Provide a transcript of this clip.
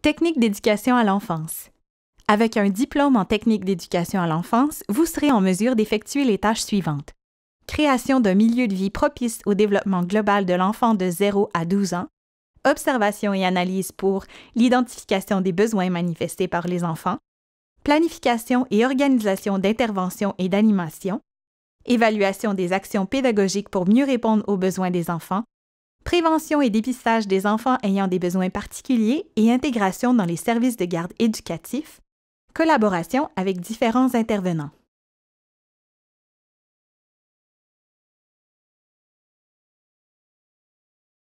Technique d'éducation à l'enfance. Avec un diplôme en technique d'éducation à l'enfance, vous serez en mesure d'effectuer les tâches suivantes. Création d'un milieu de vie propice au développement global de l'enfant de 0 à 12 ans. Observation et analyse pour l'identification des besoins manifestés par les enfants. Planification et organisation d'interventions et d'animations Évaluation des actions pédagogiques pour mieux répondre aux besoins des enfants prévention et dépistage des enfants ayant des besoins particuliers et intégration dans les services de garde éducatifs, collaboration avec différents intervenants.